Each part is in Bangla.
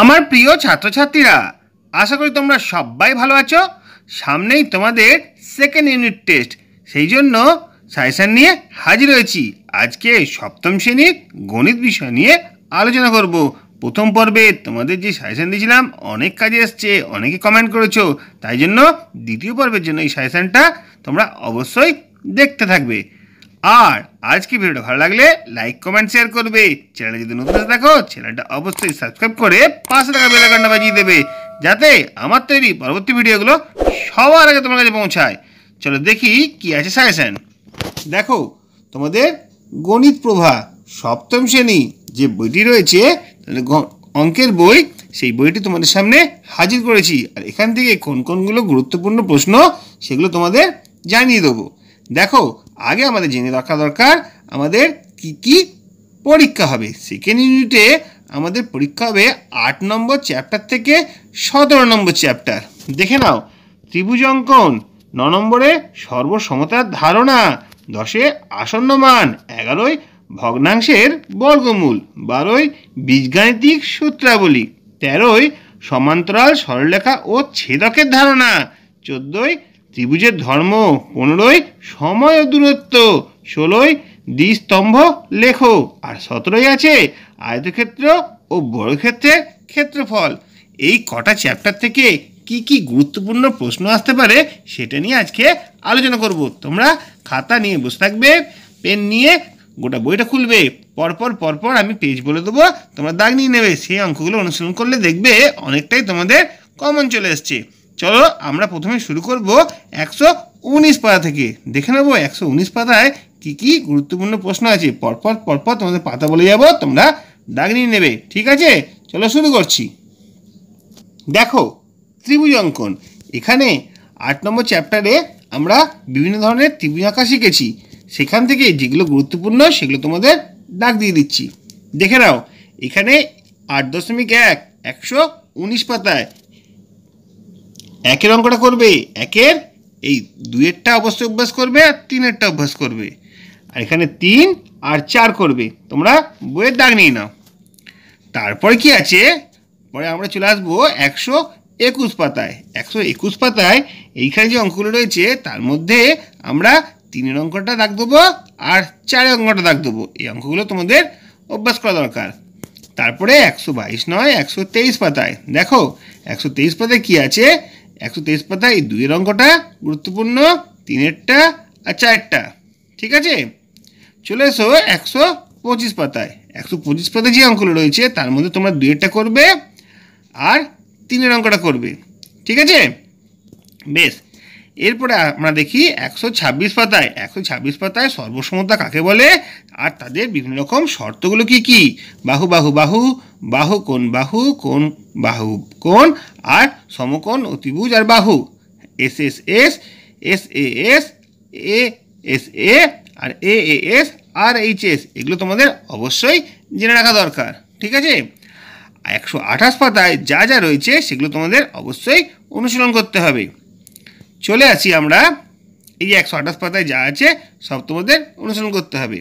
আমার প্রিয় ছাত্রছাত্রীরা আশা করি তোমরা সবাই ভালো আছো সামনেই তোমাদের সেকেন্ড ইউনিট টেস্ট সেই জন্য সাইসান নিয়ে হাজির হয়েছি আজকে সপ্তম শ্রেণীর গণিত বিষয় নিয়ে আলোচনা করব প্রথম পর্বে তোমাদের যে সাজেশান দিয়েছিলাম অনেক কাজে এসছে অনেকে কমেন্ট করেছো তাই জন্য দ্বিতীয় পর্বের জন্য এই সাজেশানটা তোমরা অবশ্যই দেখতে থাকবে আর আজকে ভিডিওটা ভালো লাগলে লাইক কমেন্ট শেয়ার করবে চ্যানেলে যদি নতুন দেখো চ্যানেলটা অবশ্যই সাবস্ক্রাইব করে পাশে থাকা বেলাকান্ডা বাজিয়ে দেবে যাতে আমার তৈরি পরবর্তী ভিডিওগুলো সবার আগে তোমার কাছে পৌঁছায় চলো দেখি কি আছে সাজেশন দেখো তোমাদের গণিত প্রভা সপ্তম শ্রেণী যে বইটি রয়েছে তাহলে অঙ্কের বই সেই বইটি তোমাদের সামনে হাজির করেছি আর এখান থেকে কোন কোনগুলো গুরুত্বপূর্ণ প্রশ্ন সেগুলো তোমাদের জানিয়ে দেবো দেখো আগে আমাদের জেনে রাখা দরকার আমাদের কি কি পরীক্ষা হবে সেকেন্ড ইউনিটে আমাদের পরীক্ষা হবে আট নম্বর চ্যাপ্টার থেকে সতেরো নম্বর চ্যাপ্টার দেখে নাও ত্রিভুজ অঙ্কন ন নম্বরে সর্বসমতার ধারণা দশে আসন্ন মান এগারোয় ভগ্নাংশের বর্গমূল বারোই বীজগাণিতিক সূত্রাবলী তেরোই সমান্তরাল সরলরেখা ও ছেদকের ধারণা চোদ্দোই ত্রিভুজের ধর্ম পনেরোই সময় দূরত্ব ষোলোই দ্বিস্তম্ভ লেখো আর সতেরোই আছে আয়তক্ষেত্র ও বর্গক্ষেত্রের ক্ষেত্রফল এই কটা চ্যাপ্টার থেকে কি কি গুরুত্বপূর্ণ প্রশ্ন আসতে পারে সেটা নিয়ে আজকে আলোচনা করব তোমরা খাতা নিয়ে বসে থাকবে পেন নিয়ে গোটা বইটা খুলবে পরপর পরপর আমি পেজ বলে দেবো তোমরা দাগ নিয়ে নেবে সেই অঙ্কগুলো অনুসরণ করলে দেখবে অনেকটাই তোমাদের কমন চলে এসছে চলো আমরা প্রথমে শুরু করব একশো উনিশ পাতা থেকে দেখে নেবো একশো উনিশ পাতায় কী কী গুরুত্বপূর্ণ প্রশ্ন আছে পরপর পরপর তোমাদের পাতা বলে যাব তোমরা দাগ নিয়ে নেবে ঠিক আছে চলো শুরু করছি দেখো ত্রিভুজ অঙ্কন এখানে আট নম্বর চ্যাপ্টারে আমরা বিভিন্ন ধরনের ত্রিভুজ আঁকা শিখেছি সেখান থেকে যেগুলো গুরুত্বপূর্ণ সেগুলো তোমাদের ডাক দিয়ে দিচ্ছি দেখে নাও এখানে আট দশমিক এক একশো উনিশ পাতায় একের অঙ্কটা করবে একের এই দুয়েরটা অবশ্যই অভ্যাস করবে আর তিনেরটা অভ্যাস করবে আর এখানে তিন আর চার করবে তোমরা বইয়ের দাগ নিয়ে নাও তারপরে কি আছে পরে আমরা চলে আসবো একশো একুশ পাতায় একশো একুশ পাতায় এইখানে যে অঙ্কগুলো রয়েছে তার মধ্যে আমরা তিনের অঙ্কটা দাগ দেবো আর চারের অঙ্কটা দাগ দেবো এই অঙ্কগুলো তোমাদের অভ্যাস করা দরকার তারপরে একশো বাইশ নয় একশো তেইশ পাতায় দেখো একশো তেইশ পাতায় কী আছে একশো তেইশ পাতা এই দুইয়ের অঙ্কটা গুরুত্বপূর্ণ তিনেরটা আর চারটা ঠিক আছে চলে এসো একশো পঁচিশ পাতায় একশো পঁচিশ পাতায় যে অঙ্কগুলো রয়েছে তার মধ্যে তোমরা দুয়েরটা করবে আর তিনের অঙ্কটা করবে ঠিক আছে বেশ এরপরে আমরা দেখি একশো ছাব্বিশ পাতায় একশো ছাব্বিশ পাতায় সর্বসমতা কাকে বলে আর তাদের বিভিন্ন রকম শর্তগুলো কি কি বাহু বাহু বাহু বাহু কোন বাহু কোন বাহু কোন আর সমকোণ অতিভুজ আর বাহু S S S S A S A S A আর A A S R H S এগুলো তোমাদের অবশ্যই জেনে রাখা দরকার ঠিক আছে একশো আঠাশ পাতায় যা যা রয়েছে সেগুলো তোমাদের অবশ্যই অনুশীলন করতে হবে চলে আসি আমরা এই যে একশো আঠাশ পাতায় যা আছে সব তোমাদের অনুসরণ করতে হবে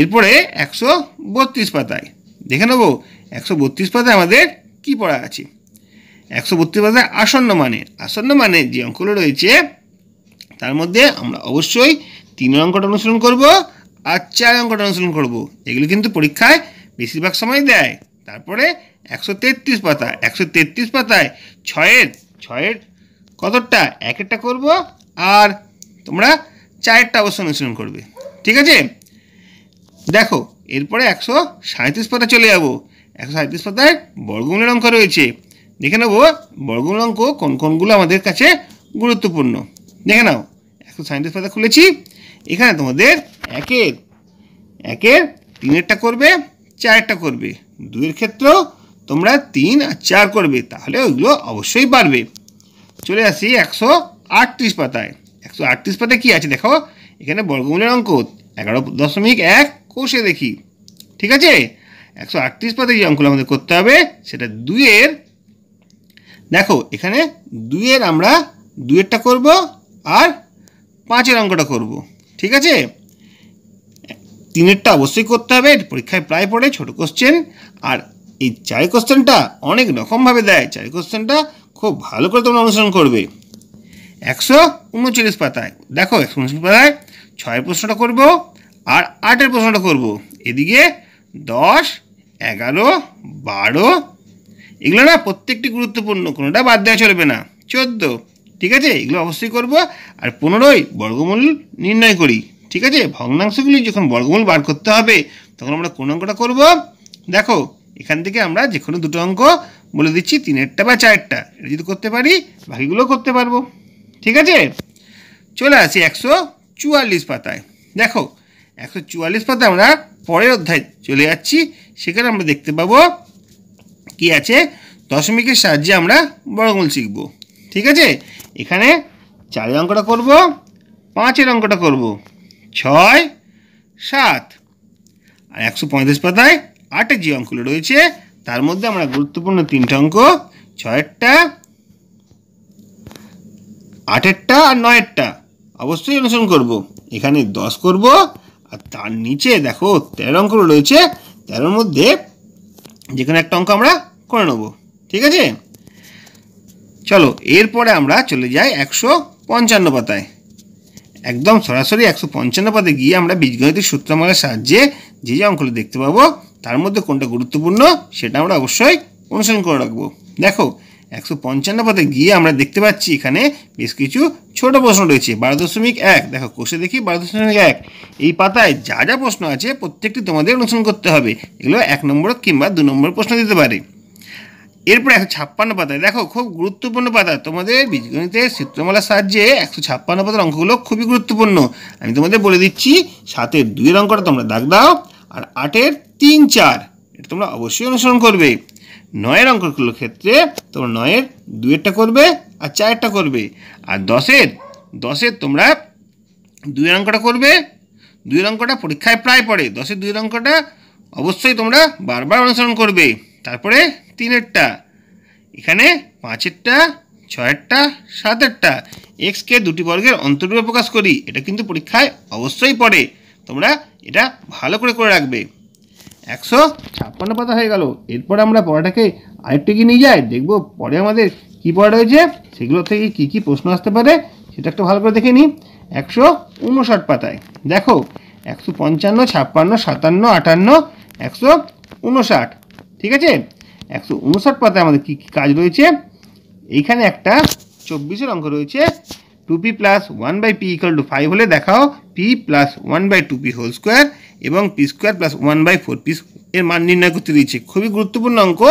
এরপরে একশো বত্রিশ পাতায় দেখে নেবো একশো বত্রিশ পাতায় আমাদের কি পড়া আছে একশো বত্রিশ পাতায় আসন্ন মানে আসন্ন মানে যে অঙ্কগুলো রয়েছে তার মধ্যে আমরা অবশ্যই তিন অঙ্কটা অনুসরণ করব আর চার অঙ্কটা অনুসরণ করব এগুলো কিন্তু পরীক্ষায় বেশিরভাগ সময় দেয় তারপরে একশো তেত্রিশ পাতা একশো তেত্রিশ পাতায় ছয়ের ছয়ের কতটা এক একটা করবো আর তোমরা চারটা অবশ্য অনুশীলন করবে ঠিক আছে দেখো এরপরে একশো সাঁত্রিশ পাতা চলে যাবো একশো সাঁত্রিশ পাতায় বর্গমূলের অঙ্ক রয়েছে দেখে নেবো বর্গমূল অঙ্ক কোন কোনগুলো আমাদের কাছে গুরুত্বপূর্ণ দেখে নাও একশো সাঁত্রিশ পাতা খুলেছি এখানে তোমাদের একের একের তিনেরটা করবে চারটা করবে দুইয়ের ক্ষেত্রেও তোমরা তিন আর চার করবে তাহলে ওইগুলো অবশ্যই বাড়বে চলে আসি একশো আটত্রিশ পাতায় একশো আটত্রিশ পাতায় কী আছে দেখো এখানে বর্গমূলের অঙ্ক এগারো দশমিক এক কোষে দেখি ঠিক আছে একশো আটত্রিশ পাতায় যে অঙ্কগুলো আমাদের করতে হবে সেটা দুইয়ের দেখো এখানে দুইয়ের আমরা দুয়েরটা করব আর পাঁচের অঙ্কটা করব ঠিক আছে তিনেরটা অবশ্যই করতে হবে পরীক্ষায় প্রায় পড়ে ছোট কোশ্চেন আর এই চার কোশ্চেনটা অনেক রকমভাবে দেয় চার কোশ্চেনটা খুব ভালো করে তোমরা অনুসরণ করবে একশো উনচল্লিশ পাতায় দেখো একশো উনচল্লিশ পাতায় ছয় প্রশ্নটা করব আর আটের প্রশ্নটা করব এদিকে দশ এগারো বারো এগুলো না প্রত্যেকটি গুরুত্বপূর্ণ কোনোটা বাদ দেওয়া চলবে না চোদ্দো ঠিক আছে এগুলো অবশ্যই করব আর পনেরোই বর্গমূল নির্ণয় করি ঠিক আছে ভগ্নাংশগুলি যখন বর্গমূল বার করতে হবে তখন আমরা কোন অঙ্কটা করব দেখো এখান থেকে আমরা যে কোনো দুটো অঙ্ক বলে দিচ্ছি তিনেরটা বা চারটা এটা যদি করতে পারি বাকিগুলো করতে পারবো ঠিক আছে চলে আসি একশো চুয়াল্লিশ পাতায় দেখো একশো চুয়াল্লিশ পাতা আমরা পরের অধ্যায় চলে যাচ্ছি সেখানে আমরা দেখতে পাবো কি আছে দশমিকের সাহায্যে আমরা বড়গুল শিখব ঠিক আছে এখানে চারের অঙ্কটা করব পাঁচের অঙ্কটা করব ছয় সাত আর একশো পঁয়ত্রিশ পাতায় আটের যে অঙ্কগুলো রয়েছে তার মধ্যে আমরা গুরুত্বপূর্ণ তিনটা অঙ্ক ছয়েরটা আটেরটা আর নয়েরটা অবশ্যই অনুসরণ করব। এখানে দশ করব আর তার নিচে দেখো তেরো অঙ্ক রয়েছে তেরোর মধ্যে যে কোনো একটা অঙ্ক আমরা করে নেব ঠিক আছে চলো এরপরে আমরা চলে যাই একশো পঞ্চান্ন পাতায় একদম সরাসরি একশো পঞ্চান্ন পাতে গিয়ে আমরা বীজগণিতের সূত্রমালার সাহায্যে যে যে অঙ্কগুলো দেখতে পাবো তার মধ্যে কোনটা গুরুত্বপূর্ণ সেটা আমরা অবশ্যই অনুসরণ করে রাখবো দেখো একশো পঞ্চান্ন পদে গিয়ে আমরা দেখতে পাচ্ছি এখানে বেশ কিছু ছোট প্রশ্ন রয়েছে বারো দশমিক এক দেখো কোষে দেখি বারো দশমিক এক এই পাতায় যা যা প্রশ্ন আছে প্রত্যেকটি তোমাদের অনুসরণ করতে হবে এগুলো এক নম্বর কিংবা দু নম্বর প্রশ্ন দিতে পারে এরপর একশো ছাপ্পান্ন পাতায় দেখো খুব গুরুত্বপূর্ণ পাতা তোমাদের বীজগণিতের চিত্রমালার সাহায্যে একশো ছাপ্পান্ন পাতার অঙ্কগুলো খুবই গুরুত্বপূর্ণ আমি তোমাদের বলে দিচ্ছি সাতের দুইয়ের অঙ্কটা তোমরা দাগ দাও আর আটের তিন চার এটা তোমরা অবশ্যই অনুসরণ করবে নয়ের অঙ্কগুলোর ক্ষেত্রে তোমরা নয়ের দুয়েরটা করবে আর চারেরটা করবে আর দশের দশের তোমরা দুয়ের অঙ্কটা করবে দুই অঙ্কটা পরীক্ষায় প্রায় পড়ে দশের দুই অঙ্কটা অবশ্যই তোমরা বারবার অনুসরণ করবে তারপরে তিনেরটা এখানে পাঁচেরটা ছয়েরটা সাতেরটা এক্সকে দুটি বর্গের অন্তরূপে প্রকাশ করি এটা কিন্তু পরীক্ষায় অবশ্যই পড়ে তোমরা এটা ভালো করে করে রাখবে একশো ছাপ্পান্ন পাতা হয়ে গেল এরপর আমরা পড়াটাকে আরেকটু কি নিয়ে যাই দেখবো পরে আমাদের কি পড়া রয়েছে সেগুলো থেকে কি কি প্রশ্ন আসতে পারে সেটা একটু ভালো করে দেখে নিই একশো উনষাট পাতায় দেখো একশো পঞ্চান্ন ছাপ্পান্ন সাতান্ন আটান্ন একশো উনষাট ঠিক আছে একশো উনষাট পাতায় আমাদের কী কী কাজ রয়েছে এইখানে একটা চব্বিশের অঙ্ক রয়েছে two P plus one by P equal to five হলে দেখাও P plus one by two P whole square এবং P square plus one by four P এর মান নির্ণয় করতে দিয়েছে খুবই গুরুত্বপূর্ণ অঙ্ক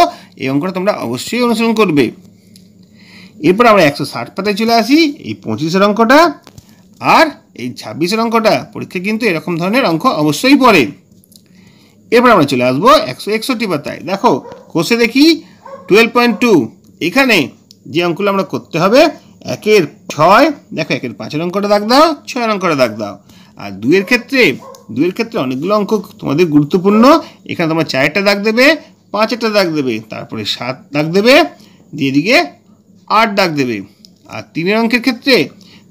এই অঙ্কটা তোমরা অবশ্যই অনুসরণ করবে এরপর আমরা একশো ষাট পাতায় চলে আসি এই পঁচিশের অঙ্কটা আর এই ছাব্বিশের অঙ্কটা পরীক্ষা কিন্তু এরকম ধরনের অঙ্ক অবশ্যই পড়ে এরপর আমরা চলে আসবো একশো একষট্টি পাতায় দেখো কোষে দেখি টুয়েলভ পয়েন্ট টু এখানে যে অঙ্কগুলো আমরা করতে হবে একের ছয় দেখো একের পাঁচের অঙ্কটা দাগ দাও ছয়ের অঙ্কটা দাগ দাও আর দুইয়ের ক্ষেত্রে দুয়ের ক্ষেত্রে অনেকগুলো অঙ্ক তোমাদের গুরুত্বপূর্ণ এখানে তোমার চারটা দাগ দেবে পাঁচটা দাগ দেবে তারপরে সাত দাগ দেবে দিয়ে দিকে আট দাগ দেবে আর তিনের অঙ্কের ক্ষেত্রে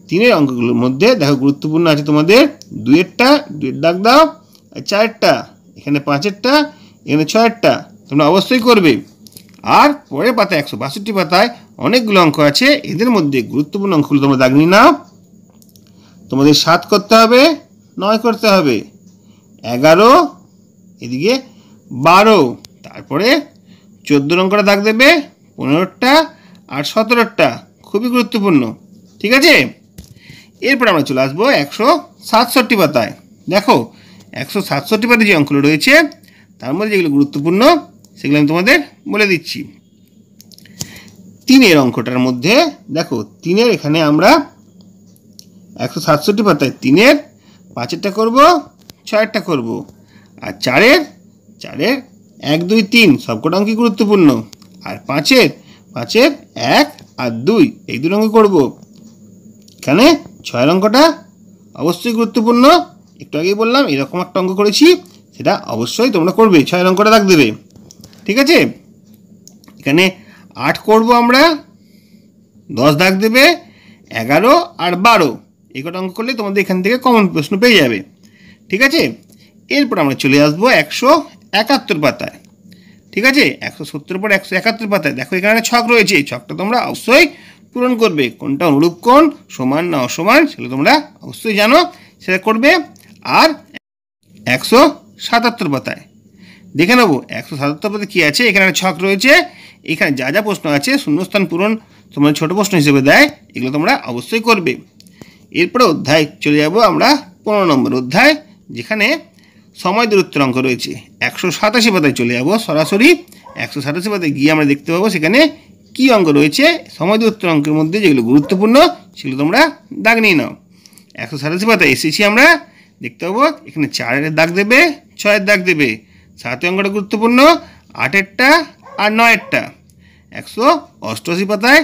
তিনের অঙ্কগুলোর মধ্যে দেখো গুরুত্বপূর্ণ আছে তোমাদের দুয়েরটা দুয়ের দাগ দাও আর চারেরটা এখানে পাঁচেরটা এখানে ছয়েরটা তোমরা অবশ্যই করবে আর পরের পাতায় একশো বাষট্টি পাতায় অনেকগুলো অঙ্ক আছে এদের মধ্যে গুরুত্বপূর্ণ অঙ্কগুলো তোমরা দাগ নিয়ে নাও তোমাদের সাত করতে হবে নয় করতে হবে এগারো এদিকে বারো তারপরে চোদ্দো রং করে দাগ দেবে পনেরোটা আর সতেরোটা খুবই গুরুত্বপূর্ণ ঠিক আছে এরপর আমরা চলে আসবো একশো সাতষট্টি পাতায় দেখো একশো সাতষট্টি পাতায় যে অঙ্কগুলো রয়েছে তার মধ্যে যেগুলো গুরুত্বপূর্ণ সেগুলো আমি তোমাদের বলে দিচ্ছি তিনের অঙ্কটার মধ্যে দেখো তিনের এখানে আমরা একশো সাতষট্টি পাতায় তিনের পাঁচেরটা করব ছয়েরটা করব আর চারের চারের এক দুই তিন সব কটা অঙ্কই গুরুত্বপূর্ণ আর পাঁচের পাঁচের এক আর দুই এই দুটো অঙ্ক করব এখানে ছয়ের অঙ্কটা অবশ্যই গুরুত্বপূর্ণ একটু আগেই বললাম এরকম একটা অঙ্ক করেছি সেটা অবশ্যই তোমরা করবে ছয়ের অঙ্কটা রাখ দেবে ঠিক আছে এখানে আট করব আমরা দশ দাগ দেবে এগারো আর বারো এই কটা অঙ্ক করলে তোমাদের এখান থেকে কমন প্রশ্ন পেয়ে যাবে ঠিক আছে এরপর আমরা চলে আসবো একশো একাত্তর পাতায় ঠিক আছে একশো সত্তর পর একশো একাত্তর পাতায় দেখো এখানে একটা ছক রয়েছে এই ছকটা তোমরা অবশ্যই পূরণ করবে কোনটা অনুরূপ কোন সমান না অসমান সেটা তোমরা অবশ্যই জানো সেটা করবে আর একশো সাতাত্তর পাতায় দেখে নেবো একশো সাতাত্তর পাতায় কী আছে এখানে ছক রয়েছে এখানে যা যা প্রশ্ন আছে শূন্যস্থান পূরণ তোমরা ছোট প্রশ্ন হিসেবে দেয় এগুলো তোমরা অবশ্যই করবে এরপরে অধ্যায় চলে যাব আমরা পনেরো নম্বর অধ্যায় যেখানে সময় দূরত্বের অঙ্ক রয়েছে একশো সাতাশি পাতায় চলে যাবো সরাসরি একশো সাতাশি পাতায় গিয়ে আমরা দেখতে পাবো সেখানে কি অঙ্ক রয়েছে সময় দূরত্বের অঙ্কের মধ্যে যেগুলো গুরুত্বপূর্ণ সেগুলো তোমরা দাগ নিয়ে নাও একশো সাতাশি পাতায় এসেছি আমরা দেখতে পাবো এখানে চারের দাগ দেবে ছয়ের দাগ দেবে সাতের অঙ্কটা গুরুত্বপূর্ণ আটেরটা আর নয়েরটা একশো অষ্টআশি পাতায়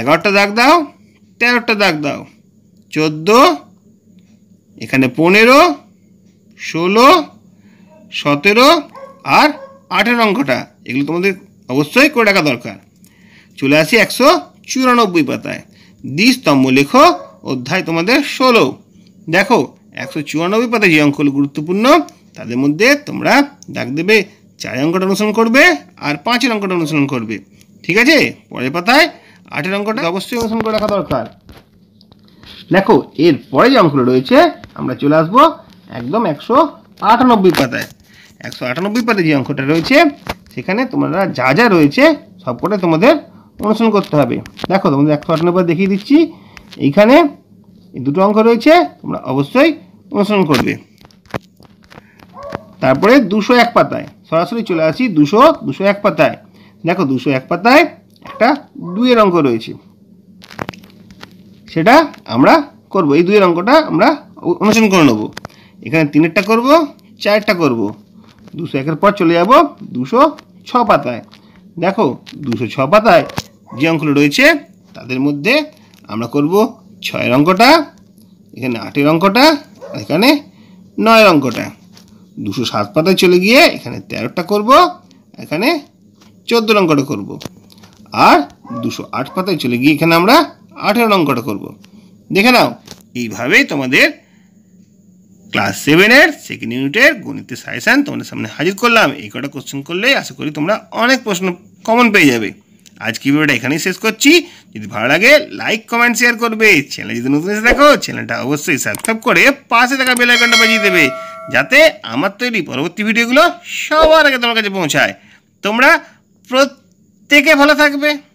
এগারোটা দাগ দাও তেরোটা দাগ দাও চোদ্দো এখানে পনেরো ষোলো সতেরো আর আঠেরো অঙ্কটা এগুলো তোমাদের অবশ্যই করে রাখা দরকার চলে আসি একশো চুরানব্বই পাতায় দ্বিস্তম্ভ লেখো অধ্যায় তোমাদের ষোলো দেখো একশো চুরানব্বই পাতায় যে অঙ্কগুলো গুরুত্বপূর্ণ তাদের মধ্যে তোমরা ডাক দেবে চার অঙ্কটা অনুসরণ করবে আর পাঁচের অঙ্কটা অনুসরণ করবে ঠিক আছে পরের পাতায় আটের অঙ্কটা অবশ্যই অনুসরণ করে রাখা দরকার দেখো এর পরে যে অঙ্কগুলো রয়েছে আমরা চলে আসবো একদম একশো আটানব্বই পাতায় একশো আটানব্বই পাতায় যে অঙ্কটা রয়েছে সেখানে তোমরা যা যা রয়েছে সবকটা তোমাদের অনুসরণ করতে হবে দেখো তোমাদের একশো আটানব্বই দেখিয়ে দিচ্ছি এইখানে এই দুটো অঙ্ক রয়েছে তোমরা অবশ্যই অনুসরণ করবে তারপরে দুশো এক পাতায় সরাসরি চলে আসি দুশো দুশো এক পাতায় দেখো দুশো এক পাতায় একটা দুইয়ের অঙ্ক রয়েছে সেটা আমরা করব এই দুইয়ের অঙ্কটা আমরা অনুসরণ করে নেবো এখানে তিনেরটা করব চারটা করব দুশো একের পর চলে যাব দুশো ছ পাতায় দেখো দুশো ছ পাতায় যে অঙ্কগুলো রয়েছে তাদের মধ্যে আমরা করব ছয়ের অঙ্কটা এখানে আটের অঙ্কটা এখানে নয়ের অঙ্কটা দুশো সাত পাতায় চলে গিয়ে এখানে তেরোটা করব এখানে চোদ্দোর অঙ্কটা করব আর দুশো আট পাতায় চলে গিয়ে এখানে আমরা আঠেরো অঙ্কটা করব দেখে নাও এইভাবেই তোমাদের ক্লাস সেভেনের সেকেন্ড ইউনিটের গণিতের সাজেশান তোমাদের সামনে হাজির করলাম এই কটা কোশ্চেন করলে আশা করি তোমরা অনেক প্রশ্ন কমন পেয়ে যাবে আজকে ভিডিওটা এখানেই শেষ করছি যদি ভালো লাগে লাইক কমেন্ট শেয়ার করবে চ্যানেল যদি নতুন এসে দেখো চ্যানেলটা অবশ্যই সাবস্ক্রাইব করে পাশে থাকা বেল আইকনটা বাজিয়ে দেবে যাতে আমার তৈরি পরবর্তী ভিডিওগুলো সবার আগে তোমার কাছে পৌঁছায় তোমরা প্রত্যেকে ভালো থাকবে